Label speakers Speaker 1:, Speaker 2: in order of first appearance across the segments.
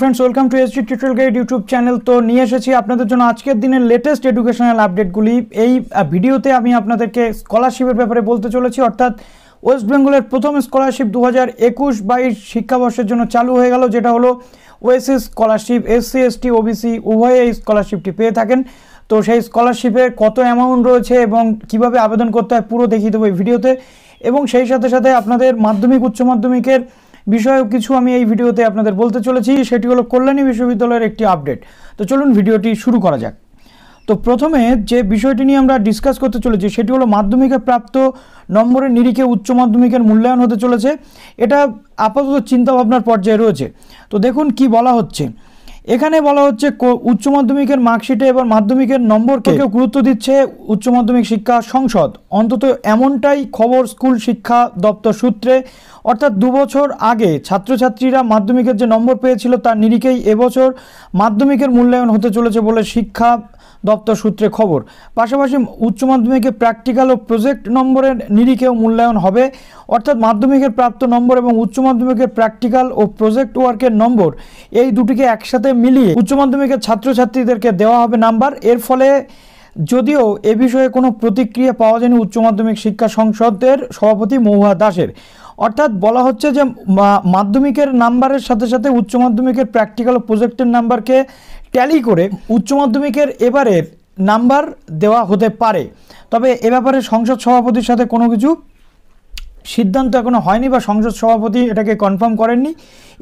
Speaker 1: friends welcome to SG tutorial guide YouTube channel তো নিয়ে এসেছি আপনাদের জন্য আজকের দিনের লেটেস্ট এডুকেশনাল আপডেটগুলি এই ভিডিওতে আমি আপনাদেরকে স্কলারশিপের ব্যাপারে বলতে চলেছি অর্থাৎ ওয়েস্ট বেঙ্গলের প্রথম স্কলারশিপ দু হাজার একুশ বাইশ শিক্ষাবর্ষের জন্য চালু হয়ে গেল যেটা হলো OSS scholarship SC ST OBC উভয়ে এই স্কলারশিপটি পেয়ে থাকেন তো সেই স্কলারশিপের কত অ্যামাউন্ট রয়েছে এবং কিভাবে আবেদন করতে হয় পুরো দেখিয়ে দেবো এই ভিডিওতে এবং সেই সাথে সাথে আপনাদের মাধ্যমিক উচ্চ মাধ্যমিকের বিষয়ক কিছু আমি এই ভিডিওতে আপনাদের বলতে চলেছি সেটি হলো কল্যাণী বিশ্ববিদ্যালয়ের একটি আপডেট তো চলুন ভিডিওটি শুরু করা যাক তো প্রথমে যে বিষয়টি নিয়ে আমরা ডিসকাস করতে চলেছি সেটি হলো মাধ্যমিকে প্রাপ্ত নম্বরের নিরিখে উচ্চ মাধ্যমিকের মূল্যায়ন হতে চলেছে এটা আপাতত চিন্তাভাবনার পর্যায়ে রয়েছে তো দেখুন কি বলা হচ্ছে এখানে বলা হচ্ছে উচ্চ মাধ্যমিকের মার্কশিটে এবার মাধ্যমিকের নম্বরকে কেউ গুরুত্ব দিচ্ছে উচ্চ মাধ্যমিক শিক্ষা সংসদ অন্তত এমনটাই খবর স্কুল শিক্ষা দপ্তর সূত্রে অর্থাৎ দুবছর আগে ছাত্রছাত্রীরা মাধ্যমিকের যে নম্বর পেয়েছিল তার নিরিখেই এবছর মাধ্যমিকের মূল্যায়ন হতে চলেছে বলে শিক্ষা দপ্তর সূত্রে খবর পাশাপাশি উচ্চ মাধ্যমিকে প্র্যাকটিক্যাল ও প্রজেক্ট নম্বরের নিরিখেও মূল্যায়ন হবে অর্থাৎ মাধ্যমিকের প্রাপ্ত নম্বর এবং উচ্চ মাধ্যমিকের প্র্যাকটিক্যাল ও প্রজেক্ট ওয়ার্কের নম্বর এই দুটিকে একসাথে মিলিয়ে উচ্চ মাধ্যমিকের ছাত্রছাত্রীদেরকে দেওয়া হবে নাম্বার এর ফলে যদিও এ বিষয়ে কোনো প্রতিক্রিয়া পাওয়া যায়নি উচ্চ মাধ্যমিক শিক্ষা সংসদের সভাপতি মহুয়া দাসের অর্থাৎ বলা হচ্ছে যে মাধ্যমিকের নাম্বারের সাথে সাথে উচ্চ মাধ্যমিকের প্র্যাকটিক্যাল প্রজেক্টের নাম্বারকে ট্যালি করে উচ্চ মাধ্যমিকের এবারের নাম্বার দেওয়া হতে পারে তবে এ ব্যাপারে সংসদ সভাপতির সাথে কোনো কিছু সিদ্ধান্ত এখনও হয়নি বা সংসদ সভাপতি এটাকে কনফার্ম করেননি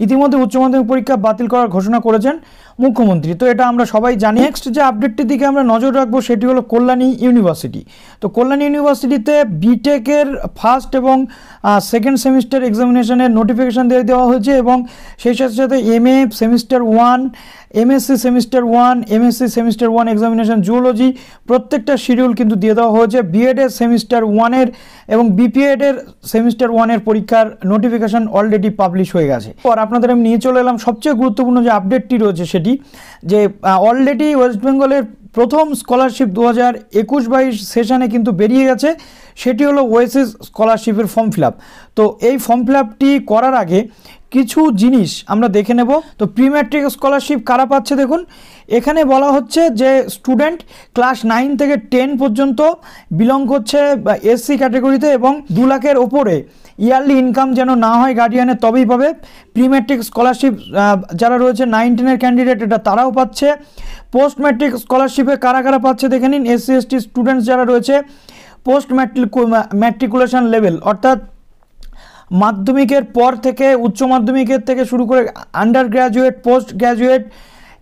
Speaker 1: ইতিমধ্যে উচ্চ মাধ্যমিক পরীক্ষা বাতিল করার ঘোষণা করেছেন মুখ্যমন্ত্রী তো এটা আমরা সবাই জানি নেক্সট যে আপডেটটির দিকে আমরা নজর রাখবো সেটি হলো কল্যাণী ইউনিভার্সিটি তো কল্যাণী ইউনিভার্সিটিতে বিটেকের ফার্স্ট এবং সেকেন্ড সেমিস্টার এক্সামিনেশনের নোটিফিকেশান দিয়ে দেওয়া হয়েছে এবং সেই সাথে সাথে M A semester one MSc semester one MSc semester one examination zoology প্রত্যেকটা শিডিউল কিন্তু দিয়ে দেওয়া হয়েছে বিএডের সেমিস্টার ওয়ানের এবং বিপিএডের সেমিস্টার ওয়ানের পরীক্ষার নোটিফিকেশান অলরেডি পাবলিশ হয়ে গেছে আপনাদের আমি নিয়ে চলে এলাম সবচেয়ে গুরুত্বপূর্ণ যে আপডেটটি রয়েছে সেটি যে অলরেডি ওয়েস্ট বেঙ্গলের প্রথম স্কলারশিপ দু হাজার একুশ বাইশ সেশানে কিন্তু বেরিয়ে গেছে সেটি হলো ওয়েসিস স্কলারশিপের ফর্ম ফিল তো এই ফর্ম ফিল করার আগে কিছু জিনিস আমরা দেখে নেব তো প্রি ম্যাট্রিক স্কলারশিপ কারা পাচ্ছে দেখুন এখানে বলা হচ্ছে যে স্টুডেন্ট ক্লাস নাইন থেকে টেন পর্যন্ত বিলং করছে এসসি ক্যাটাগরিতে এবং দু লাখের ওপরে ইয়ারলি ইনকাম যেন না হয় গার্ডিয়ানের তবেই পাবে প্রি ম্যাট্রিক স্কলারশিপ যারা রয়েছে নাইন টেনের ক্যান্ডিডেট এটা তারাও পাচ্ছে পোস্ট ম্যাট্রিক স্কলারশিপ স্কলারশিপে কারা কারা পাচ্ছে দেখে নিন এসসি এসটি স্টুডেন্টস যারা রয়েছে পোস্ট ম্যাট্রিক ম্যাট্রিকুলেশন লেভেল অর্থাৎ মাধ্যমিকের পর থেকে উচ্চ মাধ্যমিকের থেকে শুরু করে আন্ডার গ্র্যাজুয়েট পোস্ট গ্র্যাজুয়েট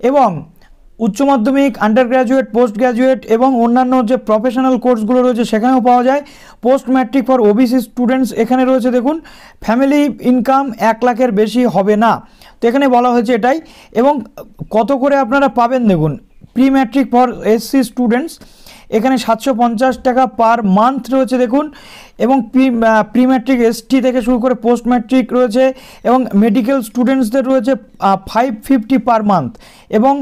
Speaker 1: এবং উচ্চ মাধ্যমিক আন্ডার গ্র্যাজুয়েট পোস্ট গ্র্যাজুয়েট এবং অন্যান্য যে প্রফেশনাল কোর্সগুলো রয়েছে সেখানেও পাওয়া যায় post matric for OBC students এখানে রয়েছে দেখুন ফ্যামিলি ইনকাম এক লাখের বেশি হবে না তো এখানে বলা হয়েছে এটাই এবং কত করে আপনারা পাবেন দেখুন pre matric for SC students এখানে সাতশো পঞ্চাশ টাকা পার মান্থ রয়েছে দেখুন এবং প্রি প্রি ম্যাট্রিক এসটি থেকে শুরু করে পোস্ট ম্যাট্রিক রয়েছে এবং মেডিকেল স্টুডেন্টসদের রয়েছে ফাইভ ফিফটি পার মান্থ এবং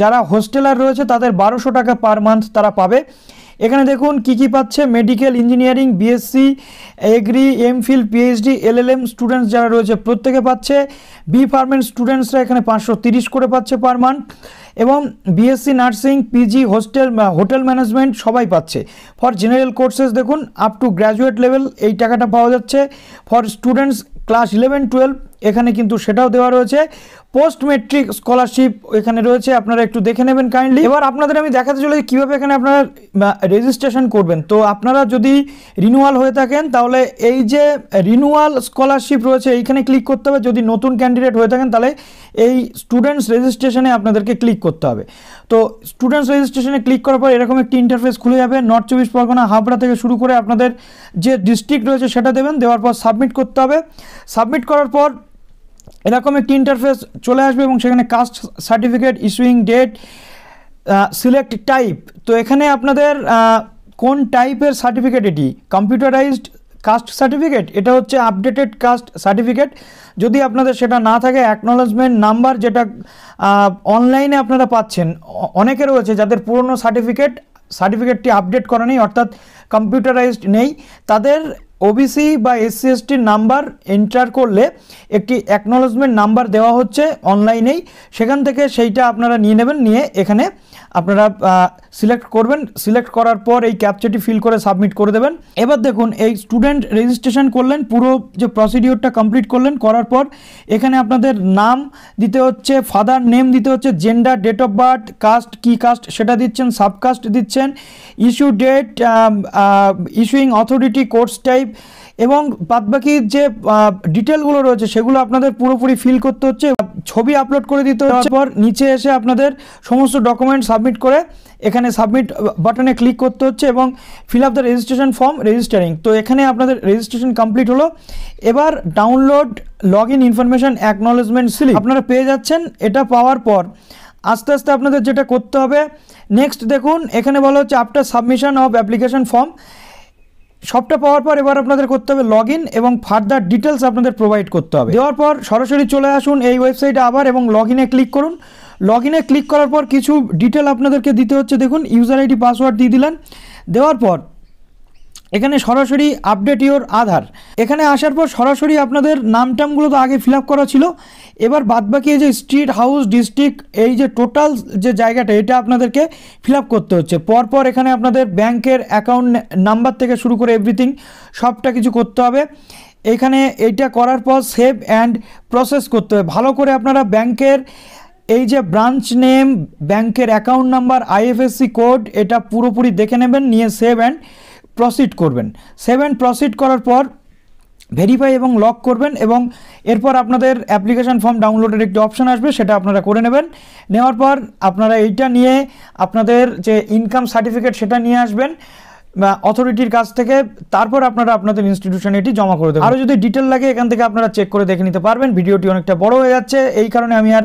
Speaker 1: যারা হোস্টেলার রয়েছে তাদের বারোশো টাকা পার মান্থ তারা পাবে এখানে দেখুন কি কি পাচ্ছে medical engineering BSc agri MPhil PhD LLM students যারা রয়েছে প্রত্যেকে পাচ্ছে বি ফার্মেন্ট স্টুডেন্টসরা এখানে পাঁচশো করে পাচ্ছে পার মান্থ এবং BSc nursing PG hostel hotel management সবাই পাচ্ছে ফর জেনারেল কোর্সেস দেখুন আপ টু গ্র্যাজুয়েট লেভেল এই টাকাটা পাওয়া যাচ্ছে for students class eleven twelve এখানে কিন্তু সেটাও দেওয়া রয়েছে পোস্ট মেট্রিক স্কলারশিপ এখানে রয়েছে আপনারা একটু দেখে নেবেন কাইন্ডলি এবার আপনাদের আমি দেখাতে চলে কীভাবে এখানে আপনারা রেজিস্ট্রেশন করবেন তো আপনারা যদি রিনুয়াল হয়ে থাকেন তাহলে এই যে রিনুয়াল স্কলারশিপ রয়েছে এইখানে ক্লিক করতে হবে যদি নতুন ক্যান্ডিডেট হয়ে থাকেন তাহলে এই স্টুডেন্টস রেজিস্ট্রেশনে আপনাদেরকে ক্লিক করতে হবে তো স্টুডেন্টস রেজিস্ট্রেশনে ক্লিক করার পর এরকম একটি ইন্টারফেস খুলে যাবে নর্থ চব্বিশ পরগনা হাবড়া থেকে শুরু করে আপনাদের যে ডিস্ট্রিক্ট রয়েছে সেটা দেবেন দেওয়ার পর সাবমিট করতে হবে সাবমিট করার পর এরকম একটি ইন্টারফেস চলে আসবে এবং সেখানে caste certificate issuing date select type তো এখানে আপনাদের কোন টাইপের সার্টিফিকেট এটি কম্পিউটারাইজড কাস্ট সার্টিফিকেট এটা হচ্ছে আপডেটেড কাস্ট সার্টিফিকেট যদি আপনাদের সেটা না থাকে অ্যাকনোলেজমেন্ট নাম্বার যেটা অনলাইনে আপনারা পাচ্ছেন অনেকে রয়েছে যাদের পুরনো সার্টিফিকেট সার্টিফিকেটটি আপডেট করা নেই অর্থাৎ কম্পিউটারাইজড নেই তাদের ওবিসি বা এসসি এসটির নাম্বার এন্টার করলে একটি অ্যাকনোলেজমেন্ট নাম্বার দেওয়া হচ্ছে অনলাইনেই সেখান থেকে সেইটা আপনারা নিয়ে নেবেন নিয়ে এখানে আপনারা সিলেক্ট করবেন সিলেক্ট করার পর এই ক্যাপচাটি ফিল করে সাবমিট করে দেবেন এবার দেখুন এই স্টুডেন্ট রেজিস্ট্রেশন করলেন পুরো যে প্রসিডিওরটা কমপ্লিট করলেন করার পর এখানে আপনাদের নাম দিতে হচ্ছে ফাদার নেম দিতে হচ্ছে gender date of birth caste কি কাস্ট সেটা দিচ্ছেন সাবকাস্ট দিচ্ছেন issue date issuing authority course type এবং বাদবাকি যে ডিটেলগুলো রয়েছে সেগুলো আপনাদের পুরোপুরি ফিল করতে হচ্ছে ছবি আপলোড করে দিতে হচ্ছে পর নিচে এসে আপনাদের সমস্ত ডকুমেন্ট সাবমিট করে এখানে সাবমিট বাটনে ক্লিক করতে হচ্ছে এবং fill up the registration form registering তো এখানে আপনাদের রেজিস্ট্রেশন কমপ্লিট হলো এবার download log in information acknowledgement slip আপনারা পেয়ে যাচ্ছেন এটা পাওয়ার পর আস্তে আস্তে আপনাদের যেটা করতে হবে নেক্সট দেখুন এখানে বলা হচ্ছে after submission of application form সবটা পাওয়ার পর এবার আপনাদের করতে হবে লগ এবং ফার্দার ডিটেলস আপনাদের প্রোভাইড করতে হবে দেওয়ার পর সরাসরি চলে আসুন এই ওয়েবসাইটে আবার এবং লগ ক্লিক করুন লগ ক্লিক করার পর কিছু ডিটেল আপনাদেরকে দিতে হচ্ছে দেখুন ইউজার আইডি পাসওয়ার্ড দিয়ে দিলেন দেওয়ার পর এখানে সরাসরি আপডেট ইওর আধার এখানে আসার পর সরাসরি আপনাদের নাম টামগুলো তো আগে ফিল করা ছিল এবার বাদবাকি এই যে স্ট্রিট হাউস ডিস্ট্রিক্ট এই যে টোটাল যে জায়গাটা এটা আপনাদেরকে ফিল করতে হচ্ছে পরপর এখানে আপনাদের ব্যাংকের অ্যাকাউন্ট নাম্বার থেকে শুরু করে এভরিথিং সবটা কিছু করতে হবে এখানে এইটা করার পর সেভ অ্যান্ড প্রসেস করতে হবে ভালো করে আপনারা ব্যাংকের এই যে ব্রাঞ্চ নেম ব্যাংকের অ্যাকাউন্ট নাম্বার আইএফএসসি কোড এটা পুরোপুরি দেখে নেবেন নিয়ে সেভ অ্যান্ড প্রসিড করবেন সেভেন প্রসিড করার পর ভেরিফাই এবং লক করবেন এবং এরপর আপনাদের অ্যাপ্লিকেশান ফর্ম ডাউনলোডের একটি অপশান আসবে সেটা আপনারা করে নেবেন নেওয়ার পর আপনারা এইটা নিয়ে আপনাদের যে ইনকাম সার্টিফিকেট সেটা নিয়ে আসবেন অথরিটির কাছ থেকে তারপর আপনারা আপনাদের ইনস্টিটিউশনে এটি জমা করে দেবেন আরও যদি ডিটেল লাগে এখান থেকে আপনারা চেক করে দেখে নিতে পারবেন ভিডিওটি অনেকটা বড় হয়ে যাচ্ছে এই কারণে আমি আর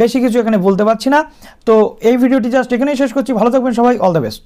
Speaker 1: বেশি কিছু এখানে বলতে পারছি না তো এই ভিডিওটি জাস্ট এখানেই শেষ করছি ভালো থাকবেন সবাই অল দ্য বেস্ট